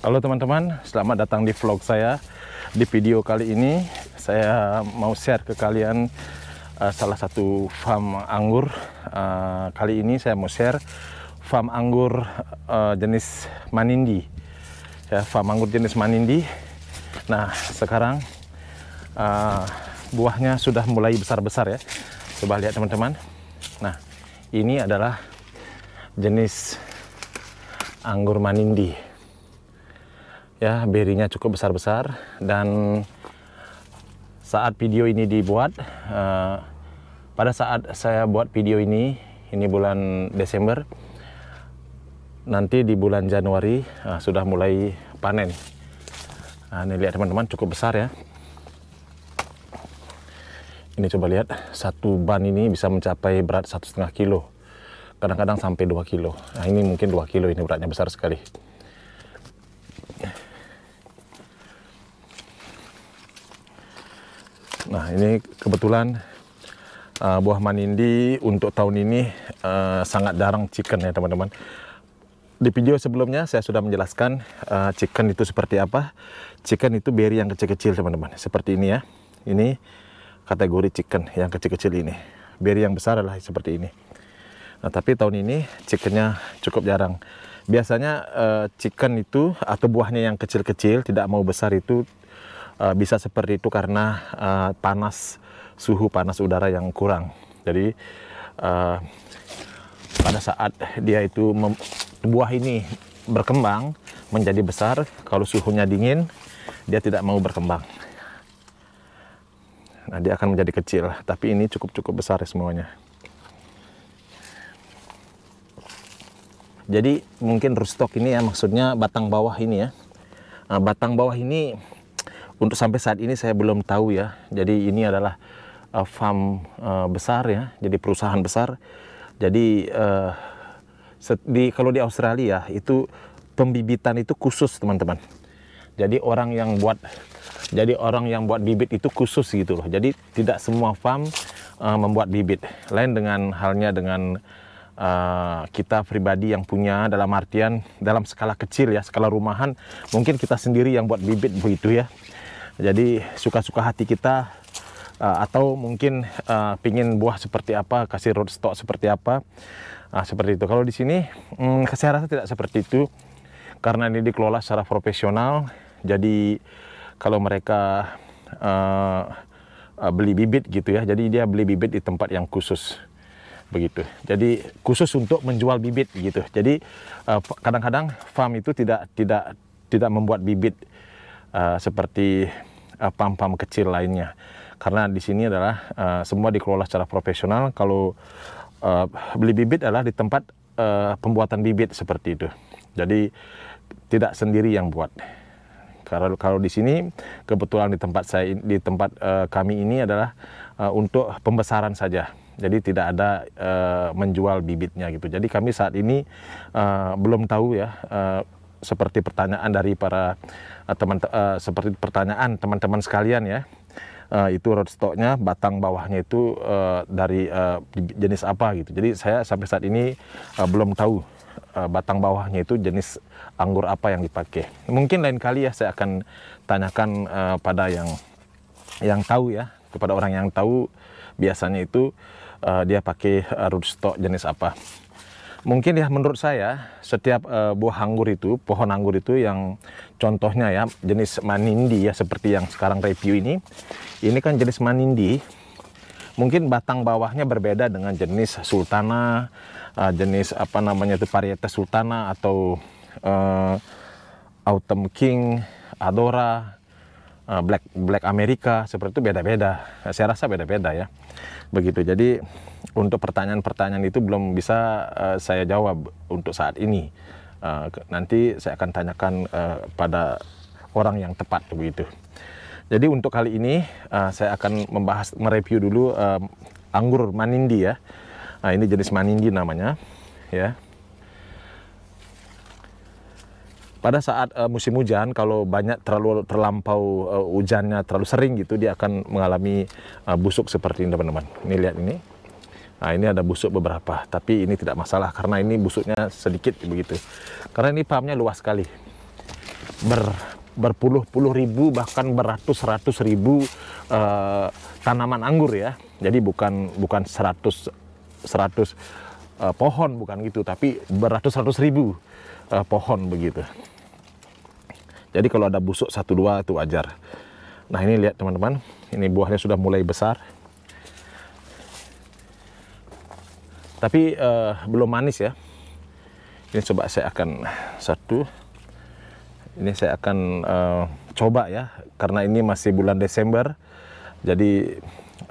Halo teman-teman, selamat datang di vlog saya. Di video kali ini saya mau share ke kalian uh, salah satu farm anggur. Uh, kali ini saya mau share farm anggur uh, jenis Manindi. Ya, farm anggur jenis Manindi. Nah, sekarang uh, buahnya sudah mulai besar-besar ya. Coba lihat teman-teman. Nah, ini adalah jenis anggur Manindi ya berinya cukup besar-besar dan saat video ini dibuat uh, pada saat saya buat video ini ini bulan Desember nanti di bulan Januari uh, sudah mulai panen nah, ini lihat teman-teman cukup besar ya ini coba lihat satu ban ini bisa mencapai berat satu setengah kilo kadang-kadang sampai dua kilo nah ini mungkin dua kilo ini beratnya besar sekali Nah ini kebetulan uh, buah manindi untuk tahun ini uh, sangat jarang chicken ya teman-teman. Di video sebelumnya saya sudah menjelaskan uh, chicken itu seperti apa. Chicken itu berry yang kecil-kecil teman-teman. Seperti ini ya. Ini kategori chicken yang kecil-kecil ini. Berry yang besar adalah seperti ini. Nah tapi tahun ini chickennya cukup jarang. Biasanya uh, chicken itu atau buahnya yang kecil-kecil tidak mau besar itu Eh, bisa seperti itu karena uh, panas suhu panas udara yang kurang. Jadi uh, pada saat dia itu buah ini berkembang menjadi besar, kalau suhunya dingin dia tidak mau berkembang. Nah, dia akan menjadi kecil, tapi ini cukup-cukup besar semuanya. Jadi mungkin rustok ini ya maksudnya batang bawah ini ya. Nah, batang bawah ini untuk sampai saat ini saya belum tahu ya. Jadi ini adalah uh, farm uh, besar ya, jadi perusahaan besar. Jadi uh, di kalau di Australia itu pembibitan itu khusus teman-teman. Jadi orang yang buat jadi orang yang buat bibit itu khusus gitu loh. Jadi tidak semua farm uh, membuat bibit. Lain dengan halnya dengan uh, kita pribadi yang punya dalam artian dalam skala kecil ya skala rumahan mungkin kita sendiri yang buat bibit begitu ya jadi suka-suka hati kita eh, atau mungkin uh, pingin buah seperti apa, kasih rootstock seperti apa, uh, seperti itu. Kalau di sini hmm, saya rasa tidak seperti itu karena ini dikelola secara profesional. Jadi kalau mereka uh, uh, beli bibit gitu ya, jadi dia beli bibit di tempat yang khusus begitu. Jadi khusus untuk menjual bibit gitu. Jadi kadang-kadang uh, farm itu tidak tidak tidak membuat bibit uh, seperti Eh, pam-pam kecil lainnya. Karena di sini adalah uh, semua dikelola secara profesional. Kalau uh, beli bibit adalah di tempat uh, pembuatan bibit seperti itu. Jadi tidak sendiri yang buat. Kalau kalau di sini kebetulan di tempat saya di tempat uh, kami ini adalah uh, untuk pembesaran saja. Jadi tidak ada uh, menjual bibitnya gitu. Jadi kami saat ini uh, belum tahu ya uh, seperti pertanyaan dari para uh, teman uh, seperti pertanyaan teman-teman sekalian ya uh, itu rootstocknya batang bawahnya itu uh, dari uh, jenis apa gitu jadi saya sampai saat ini uh, belum tahu uh, batang bawahnya itu jenis anggur apa yang dipakai mungkin lain kali ya saya akan tanyakan uh, pada yang yang tahu ya kepada orang yang tahu biasanya itu uh, dia pakai uh, rootstock jenis apa mungkin ya menurut saya setiap uh, buah anggur itu pohon anggur itu yang contohnya ya jenis manindi ya seperti yang sekarang review ini ini kan jenis manindi mungkin batang bawahnya berbeda dengan jenis sultana uh, jenis apa namanya itu varietas sultana atau uh, autumn king adora Eh, black black Amerika seperti itu beda-beda. Saya rasa beda-beda ya. Begitu. Jadi untuk pertanyaan-pertanyaan itu belum bisa uh, saya jawab untuk saat ini. Uh, nanti saya akan tanyakan uh, pada orang yang tepat begitu. Jadi untuk kali ini uh, saya akan membahas mereview dulu uh, anggur manindi ya. Nah, ini jenis manindi namanya ya. pada saat uh, musim hujan kalau banyak terlalu terlampau uh, hujannya terlalu sering gitu dia akan mengalami uh, busuk seperti ini teman-teman. Ini lihat ini. Nah, ini ada busuk beberapa, tapi ini tidak masalah karena ini busuknya sedikit begitu. Karena ini pahamnya luas sekali. Ber berpuluh-puluh ribu bahkan beratus-ratus ribu uh, tanaman anggur ya. Jadi bukan bukan seratus seratus uh, pohon bukan gitu, tapi beratus-ratus ribu uh, pohon begitu. Jadi kalau ada busuk satu dua itu wajar. Nah ini lihat teman-teman, ini buahnya sudah mulai besar. Tapi uh, belum manis ya. Ini coba saya akan satu. Ini saya akan uh, coba ya, karena ini masih bulan Desember. Jadi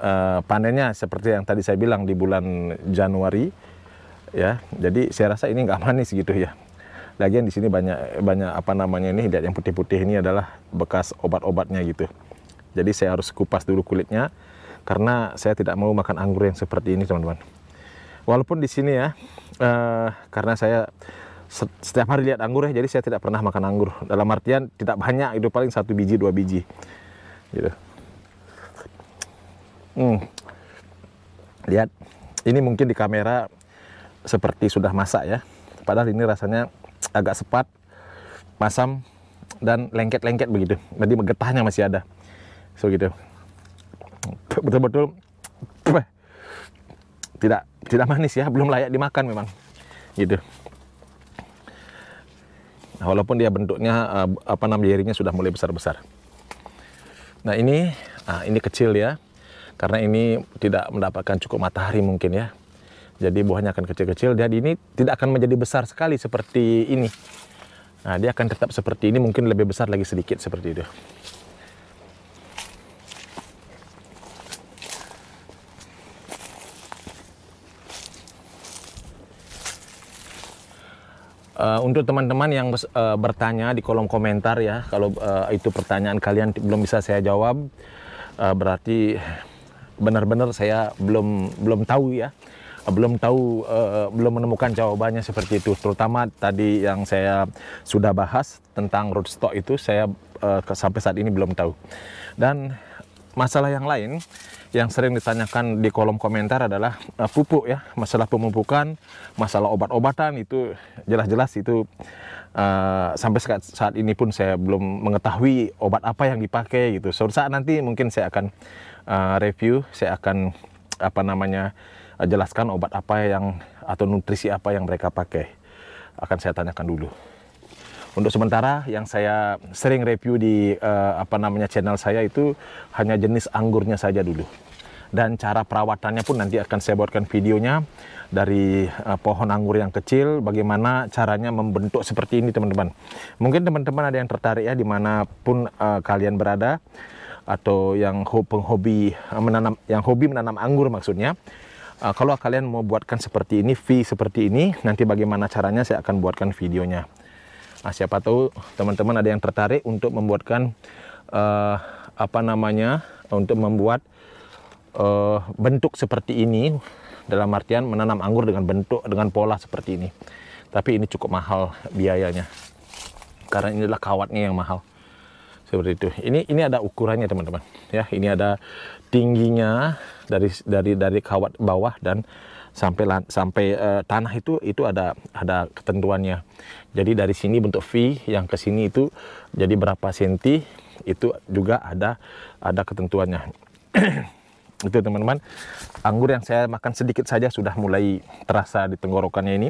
uh, panennya seperti yang tadi saya bilang di bulan Januari ya. Jadi saya rasa ini nggak manis gitu ya. Lagian di sini banyak banyak apa namanya ini lihat yang putih-putih ini adalah bekas obat-obatnya gitu. Jadi saya harus kupas dulu kulitnya karena saya tidak mau makan anggur yang seperti ini teman-teman. Walaupun di sini ya uh, karena saya setiap hari lihat anggur ya, jadi saya tidak pernah makan anggur. Dalam artian tidak banyak, itu paling satu biji dua biji, gitu. Hmm. Lihat, ini mungkin di kamera seperti sudah masak ya, padahal ini rasanya agak sepat, masam, dan lengket-lengket begitu. Jadi getahnya masih ada. So gitu. Betul-betul tidak tidak manis ya, belum layak dimakan memang. Gitu. Nah, walaupun dia bentuknya eh, apa namanya jarinya sudah mulai besar-besar. Nah, ini nah ini kecil ya. Karena ini tidak mendapatkan cukup matahari mungkin ya. Jadi buahnya akan kecil-kecil dan ini tidak akan menjadi besar sekali seperti ini. Nah, dia akan tetap seperti ini, mungkin lebih besar lagi sedikit seperti itu. Uh, untuk teman-teman yang uh, bertanya di kolom komentar ya, kalau uh, itu pertanyaan kalian belum bisa saya jawab, uh, berarti benar-benar saya belum belum tahu ya belum tahu uh, belum menemukan jawabannya seperti itu terutama tadi yang saya sudah bahas tentang rootstock itu saya uh, sampai saat ini belum tahu dan masalah yang lain yang sering ditanyakan di kolom komentar adalah uh, pupuk ya masalah pemupukan masalah obat-obatan itu jelas-jelas itu uh, sampai saat, saat ini pun saya belum mengetahui obat apa yang dipakai gitu suatu saat nanti mungkin saya akan uh, review saya akan apa namanya Eh, jelaskan obat apa yang atau nutrisi apa yang mereka pakai. Akan saya tanyakan dulu. Untuk sementara yang saya sering review di uh, apa namanya channel saya itu hanya jenis anggurnya saja dulu. Dan cara perawatannya pun nanti akan saya buatkan videonya dari uh, pohon anggur yang kecil bagaimana caranya membentuk seperti ini teman-teman mungkin teman-teman ada yang tertarik ya dimanapun uh, kalian berada atau yang penghobi menanam yang hobi menanam anggur maksudnya uh, kalau kalian mau buatkan seperti ini, V seperti ini, nanti bagaimana caranya saya akan buatkan videonya. Nah, siapa tahu teman-teman ada yang tertarik untuk membuatkan uh, apa namanya untuk membuat uh, bentuk seperti ini dalam artian menanam anggur dengan bentuk dengan pola seperti ini. Tapi ini cukup mahal biayanya. Karena inilah kawatnya yang mahal. Seperti itu. Ini ini ada ukurannya teman-teman. Ya, ini ada tingginya dari dari dari kawat bawah dan sampai sampai uh, tanah itu itu ada ada ketentuannya. Jadi dari sini bentuk V yang ke sini itu jadi berapa senti itu juga ada ada ketentuannya. itu teman-teman anggur yang saya makan sedikit saja sudah mulai terasa di tenggorokannya ini.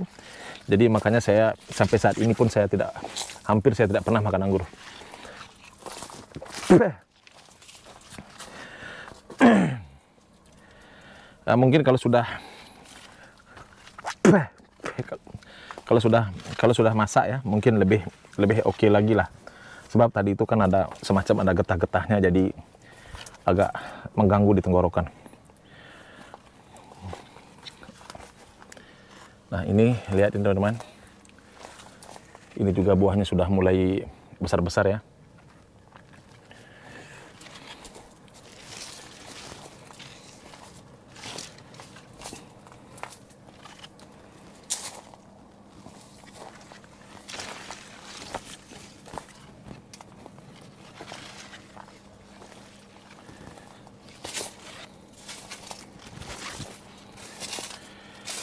Jadi makanya saya sampai saat ini pun saya tidak hampir saya tidak pernah makan anggur. nah, mungkin kalau sudah kalau sudah kalau sudah masak ya mungkin lebih lebih oke okay lagi lah sebab tadi itu kan ada semacam ada getah-getahnya jadi agak mengganggu di tenggorokan nah ini lihat teman-teman ini juga buahnya sudah mulai besar-besar ya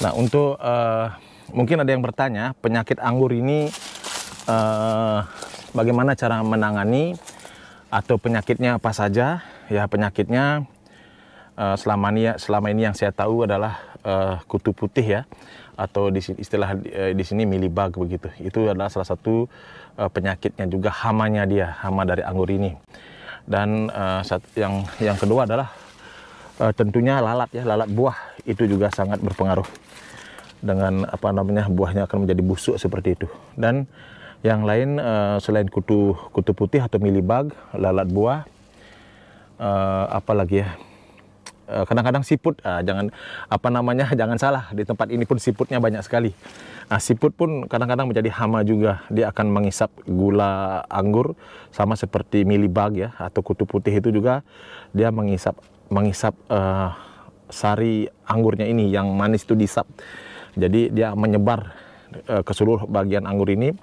Nah untuk uh, mungkin ada yang bertanya penyakit anggur ini uh, bagaimana cara menangani atau penyakitnya apa saja? Ya penyakitnya uh, selama ini ya, selama ini yang saya tahu adalah uh, kutu putih ya atau di istilah di sini milibag begitu. Itu adalah salah satu uh, penyakitnya juga hamanya dia, hama dari anggur ini. Dan uh, yang yang kedua adalah uh, tentunya lalat ya, lalat buah itu juga sangat berpengaruh dengan apa namanya buahnya akan menjadi busuk seperti itu. Dan yang lain eh, selain kutu kutu putih atau milibag, lalat buah, uh, apa lagi ya? Eh, kadang-kadang siput, ah, jangan apa namanya, jangan salah. Di tempat ini pun siputnya banyak sekali. Nah, siput pun kadang-kadang menjadi hama juga. Dia akan mengisap gula anggur sama seperti milibag ya atau kutu putih itu juga dia mengisap mengisap uh, sari anggurnya ini yang manis itu disap. Jadi dia menyebar uh, ke seluruh bagian anggur ini.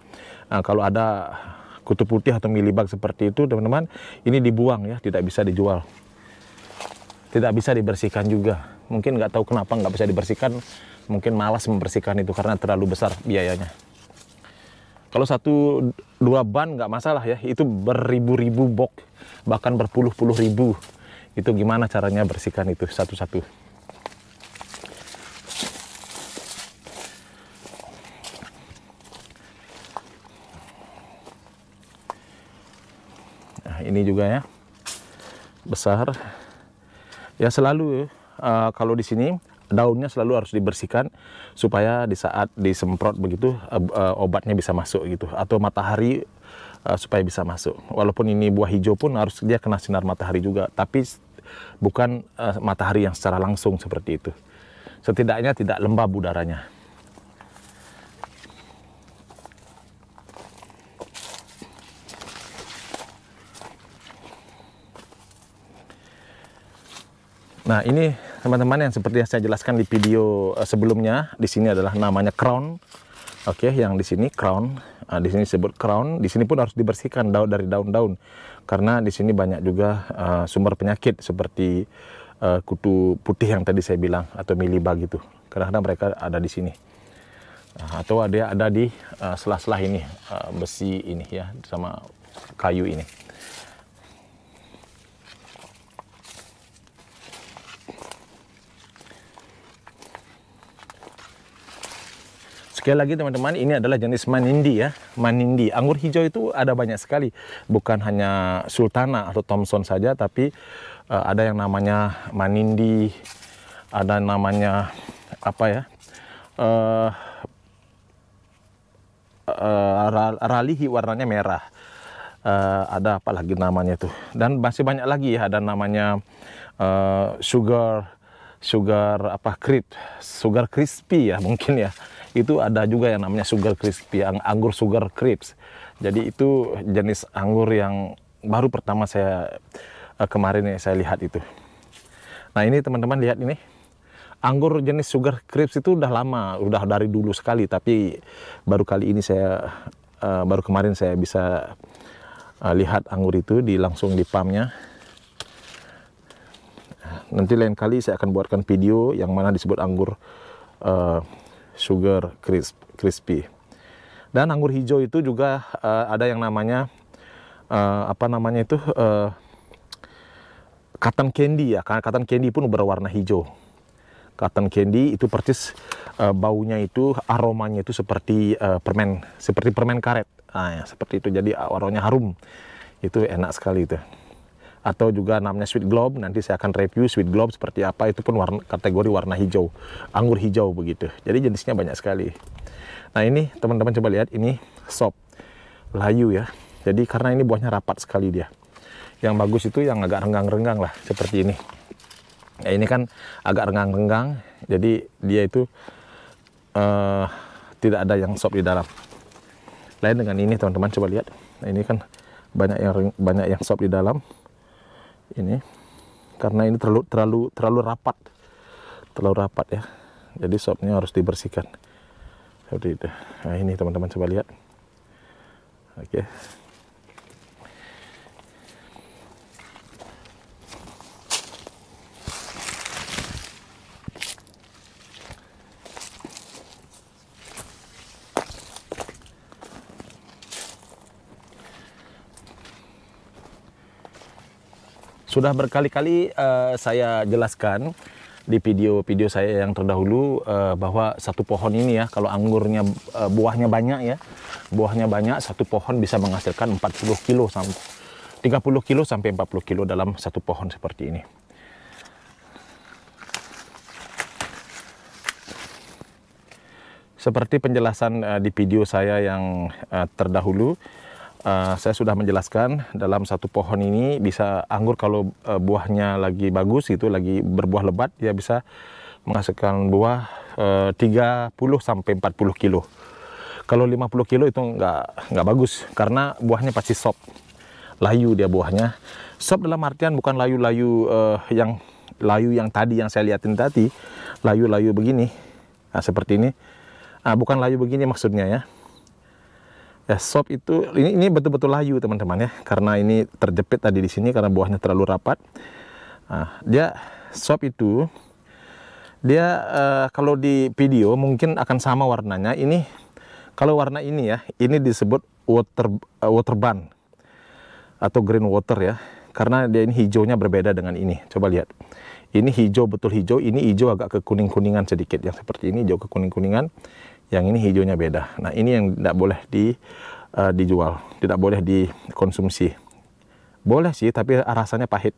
Uh, kalau ada kutu putih atau milibag seperti itu, teman-teman, ini dibuang ya, tidak bisa dijual. Tidak bisa dibersihkan juga. Mungkin nggak tahu kenapa nggak bisa dibersihkan, mungkin malas membersihkan itu karena terlalu besar biayanya. Kalau satu dua ban nggak masalah ya, itu beribu-ribu box, bahkan berpuluh-puluh ribu. Itu gimana caranya bersihkan itu satu-satu. ini juga ya besar ya selalu uh, kalau di sini daunnya selalu harus dibersihkan supaya di saat disemprot begitu uh, uh, obatnya bisa masuk gitu atau matahari uh, supaya bisa masuk walaupun ini buah hijau pun harus dia kena sinar matahari juga tapi bukan uh, matahari yang secara langsung seperti itu setidaknya tidak lembab udaranya Nah, ini teman-teman yang seperti yang saya jelaskan di video eh, sebelumnya, di sini adalah namanya crown. Oke, okay, yang di sini crown, uh, di sini disebut crown, di sini pun harus dibersihkan daun dari daun-daun karena di sini banyak juga uh, sumber penyakit seperti uh, kutu putih yang tadi saya bilang atau milibag gitu. Kadang-kadang mereka ada di sini. Nah, atau ada ada di ah, sela-sela uh, ini, uh, besi ini ya sama kayu ini. Sekali lagi teman-teman, ini adalah jenis manindi ya, manindi. Anggur hijau itu ada banyak sekali, bukan hanya sultana atau Thompson saja, tapi uh, ada yang namanya manindi, ada namanya apa ya, uh, uh, ralihi warnanya merah. Uh, ada apa lagi namanya tuh, dan masih banyak lagi ya, ada namanya uh, sugar, sugar apa krip, sugar crispy ya mungkin ya itu ada juga yang namanya sugar crisp yang anggur sugar crisp Jadi itu jenis anggur yang baru pertama saya eh, kemarin saya lihat itu. Nah ini teman-teman lihat ini anggur jenis sugar crisp itu udah lama, udah dari dulu sekali, tapi baru kali ini saya eh, baru kemarin saya bisa eh, lihat anggur itu di langsung di pamnya. Nanti lain kali saya akan buatkan video yang mana disebut anggur uh, sugar crisp, crispy. Dan anggur hijau itu juga uh, ada yang namanya uh, apa namanya itu uh, cotton candy ya. karena Cotton candy pun berwarna hijau. Cotton candy itu persis uh, baunya itu aromanya itu seperti uh, permen, seperti permen karet. Nah, ya, seperti itu jadi warnanya harum. Itu enak sekali itu atau juga namanya sweet globe nanti saya akan review sweet globe seperti apa itu pun warna, kategori warna hijau anggur hijau begitu jadi jenisnya banyak sekali nah ini teman-teman coba lihat ini sop layu ya jadi karena ini buahnya rapat sekali dia yang bagus itu yang agak renggang-renggang lah seperti ini ya ini kan agak renggang-renggang jadi dia itu uh, tidak ada yang sop di dalam lain dengan ini teman-teman coba lihat nah, ini kan banyak yang banyak yang sop di dalam ini karena ini terlalu terlalu terlalu rapat terlalu rapat ya jadi sopnya harus dibersihkan seperti itu nah ini teman-teman coba lihat oke okay. Sudah berkali-kali uh, saya jelaskan di video-video saya yang terdahulu uh, bahwa satu pohon ini ya kalau anggurnya uh, buahnya banyak ya buahnya banyak satu pohon bisa menghasilkan 40 kilo sampai 30 kilo sampai 40 kilo dalam satu pohon seperti ini seperti penjelasan uh, di video saya yang uh, terdahulu Eh, saya sudah menjelaskan dalam satu pohon ini bisa anggur kalau uh, buahnya lagi bagus itu lagi berbuah lebat dia bisa menghasilkan buah eh, uh, 30 sampai 40 kilo. Kalau 50 kilo itu nggak nggak bagus karena buahnya pasti sop. Layu dia buahnya. Sop dalam artian bukan layu-layu uh, yang layu yang tadi yang saya liatin tadi, layu-layu begini. Nah, seperti ini. nah, bukan layu begini maksudnya ya Ya, sop itu ini ini betul-betul layu teman-teman ya, karena ini terjepit tadi di sini karena buahnya terlalu rapat. Nah, dia sop itu dia uh, kalau di video mungkin akan sama warnanya. Ini kalau warna ini ya, ini disebut water uh, water ban atau green water ya, karena dia ini hijaunya berbeda dengan ini. Coba lihat, ini hijau betul hijau, ini hijau agak kekuning kuningan sedikit. Yang seperti ini hijau kekuning kuningan, yang ini hijaunya beda. Nah, ini yang tidak boleh di uh, dijual, tidak boleh dikonsumsi. Boleh sih, tapi rasanya pahit,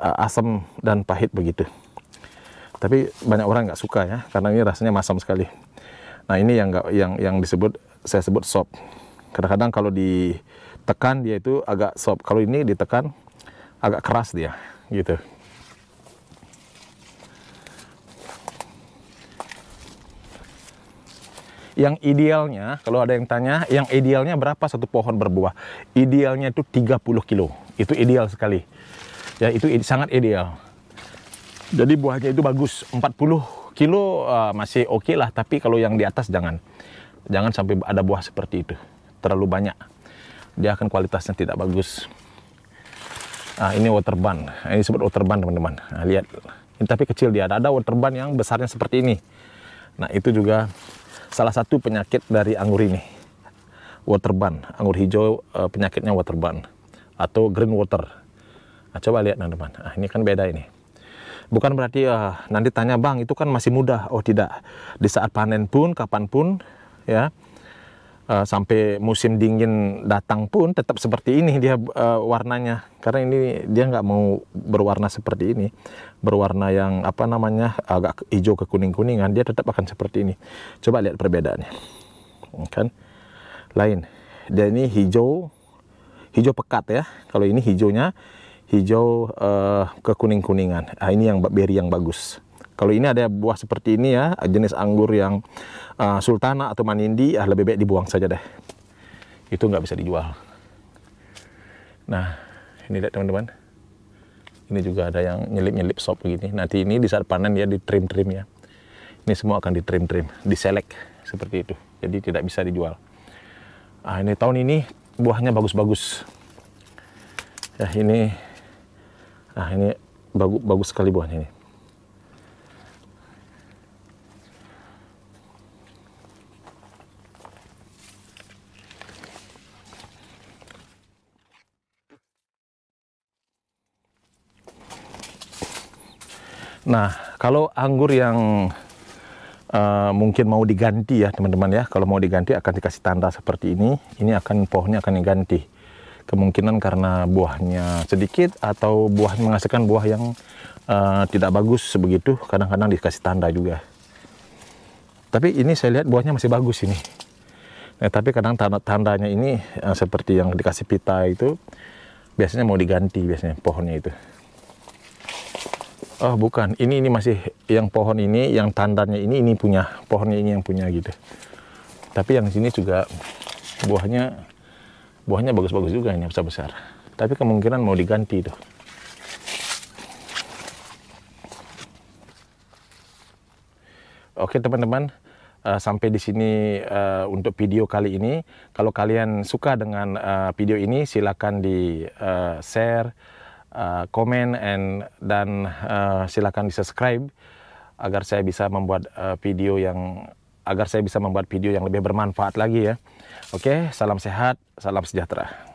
uh, eh, asam dan pahit begitu. Tapi banyak orang nggak suka ya, karena ini rasanya masam sekali. Nah, ini yang gak, yang yang disebut saya sebut sop. Kadang-kadang kalau ditekan dia itu agak sop. Kalau ini ditekan agak keras dia, gitu. yang idealnya kalau ada yang tanya yang idealnya berapa satu pohon berbuah idealnya itu 30 kilo itu ideal sekali ya itu sangat ideal jadi buahnya itu bagus 40 kilo uh, masih oke okay lah tapi kalau yang di atas jangan jangan sampai ada buah seperti itu terlalu banyak dia akan kualitasnya tidak bagus nah, ini water ban ah, ini sebut water ban teman-teman nah, lihat ini tapi kecil dia ada, ada water ban yang besarnya seperti ini nah itu juga salah satu penyakit dari anggur ini. water ban, anggur hijau e, penyakitnya ban atau green water. Nah, coba lihat teman-teman. Nah, ini kan beda ini. Bukan berarti uh, nanti tanya bang itu kan masih mudah. Oh tidak. Di saat panen pun, kapanpun, ya Eh, sampai musim dingin datang pun tetap seperti ini dia uh, warnanya karena ini dia nggak mau berwarna seperti ini berwarna yang apa namanya agak hijau ke kuning kuningan dia tetap akan seperti ini coba lihat perbedaannya kan lain dia ini hijau hijau pekat ya kalau ini hijaunya hijau uh, eh, ke kuning kuningan nah, ini yang beri yang bagus kalau ini ada buah seperti ini ya, jenis anggur yang uh, sultana atau manindi, ah lebih baik dibuang saja deh. Itu nggak bisa dijual. Nah, ini lihat teman-teman. Ini juga ada yang nyelip-nyelip sop begini. Nanti ini di saat panen ya di trim trim ya. Ini semua akan di trim trim, di diselek seperti itu. Jadi tidak bisa dijual. Ah, ini tahun ini buahnya bagus-bagus. Ya, ini Nah, ini bagus bagus sekali buahnya ini. Nah, kalau anggur yang uh, mungkin mau diganti ya teman-teman ya, kalau mau diganti akan dikasih tanda seperti ini. Ini akan pohonnya akan diganti. Kemungkinan karena buahnya sedikit atau buah menghasilkan buah yang uh, tidak bagus sebegitu kadang-kadang dikasih tanda juga. Tapi ini saya lihat buahnya masih bagus ini. Nah, tapi kadang tanda tandanya ini uh, seperti yang dikasih pita itu biasanya mau diganti biasanya pohonnya itu. Oh bukan, ini ini masih yang pohon ini, yang tandanya ini ini punya, pohonnya ini yang punya gitu. Tapi yang sini juga buahnya buahnya bagus-bagus juga ini besar-besar. Tapi kemungkinan mau diganti tuh. Oke teman-teman, uh, sampai di sini uh, untuk video kali ini. Kalau kalian suka dengan uh, video ini, silakan di uh, share uh, komen and dan uh, silakan di subscribe agar saya bisa membuat uh, video yang agar saya bisa membuat video yang lebih bermanfaat lagi ya. Oke, salam sehat, salam sejahtera.